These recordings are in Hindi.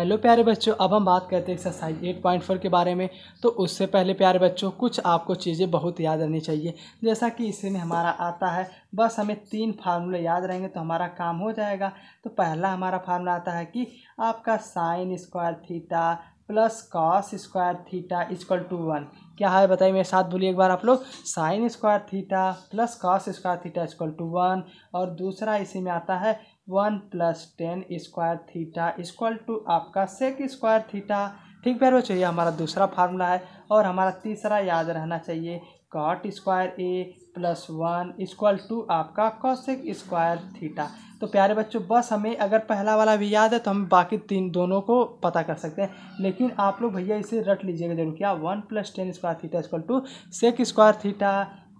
हेलो प्यारे बच्चों अब हम बात करते हैं एक्सरसाइज एट पॉइंट फोर के बारे में तो उससे पहले प्यारे बच्चों कुछ आपको चीज़ें बहुत याद रहनी चाहिए जैसा कि इसी में हमारा आता है बस हमें तीन फार्मूले याद रहेंगे तो हमारा काम हो जाएगा तो पहला हमारा फार्मूला आता है कि आपका sine square theta plus cos square theta equal to one क्या है बताइए मेरे साथ बोलिए एक बार आप लोग sine square theta plus cos square theta equal to one और दूसरा इसी में आता है one plus tan square theta equal to आपका सेक स्क्वायर थीटा ठीक है बच्चों ये हमारा दूसरा फार्मूला है और हमारा तीसरा याद रहना चाहिए cot square A plus one equal to आपका कौशिक स्क्वायर थीटा तो प्यारे बच्चों बस हमें अगर पहला वाला भी याद है तो हम बाकी तीन दोनों को पता कर सकते हैं लेकिन आप लोग भैया इसे रट लीजिएगा जरूर क्या one plus tan square theta equal to sec square theta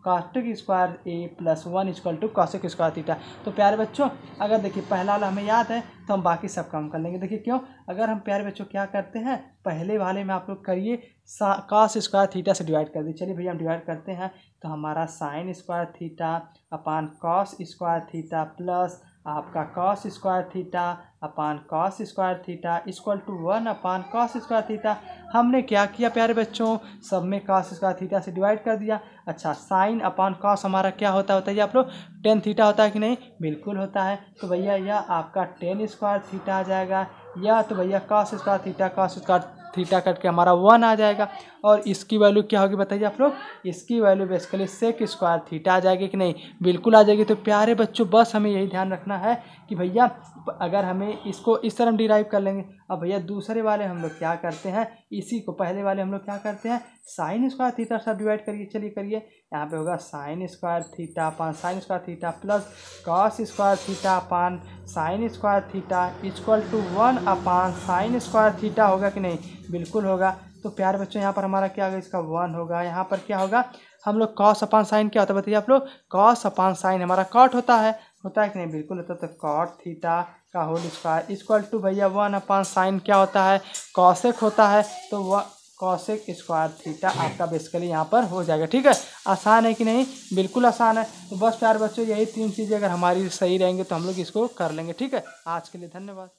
cot square A plus one equal to cosec square theta तो प्यारे बच्चों अगर देखिए पहला वाला हमें याद है तो हम बाकी सब काम कर लेंगे देखिए क्यों अगर हम प्यारे बच्चों क्या करते हैं पहले वाले में आप लोग करिए कॉस स्क्वायर थीटा से डिवाइड कर दीजिए चलिए भैया हम डिवाइड करते हैं तो हमारा sine square theta upon cos square theta plus आपका cos square theta upon cos square theta equal to one upon cos square theta हमने क्या किया प्यारे बच्चों सब में कॉस स्क्वायर थीटा से डिवाइड कर दिया अच्छा साइन अपान कॉस हमारा क्या होता है बताइए आप लोग टेन थीटा होता है कि नहीं बिल्कुल होता है तो भैया यह आपका टेन स्क्वायर थीटा आ जाएगा या तो भैया cos square theta cos square theta cut के हमारा वन आ जाएगा और इसकी वैल्यू क्या होगी बताइए आप लोग इसकी value basically sec square theta आ जाएगी कि नहीं बिल्कुल आ जाएगी तो प्यारे बच्चों बस हमें यही ध्यान रखना है कि भैया अगर हमें इसको इस तरह हम डिराइव कर लेंगे अब भैया दूसरे वाले हम लोग क्या करते हैं इसी को पहले वाले हम लोग क्या करते हैं साइन स्क्वायर थीटा सब डिवाइड करिए चलिए करिए यहाँ पे होगा sine square theta upon sine square theta plus cos square theta upon sine square theta equal to one upon sine square theta होगा कि नहीं बिल्कुल होगा तो प्यार बच्चों यहाँ पर हमारा क्या होगा इसका वन होगा यहाँ पर क्या होगा हम लोग कॉस अपान साइन क्या होता है बताइए आप लोग कॉस अपान साइन हमारा कॉट होता है होता है कि नहीं बिल्कुल होता है तो कॉट थीटा का होल स्क्वायर इक्वल टू भैया वन अपान साइन क्या होता है कॉसेक होता है तो वह कॉसेक स्क्वायर थीटा आपका बेसिकली यहाँ पर हो जाएगा ठीक है आसान है कि नहीं बिल्कुल आसान है तो बस प्यार बच्चों यही तीन चीज़ें अगर हमारी सही रहेंगे तो हम लोग इसको कर लेंगे ठीक है आज के लिए धन्यवाद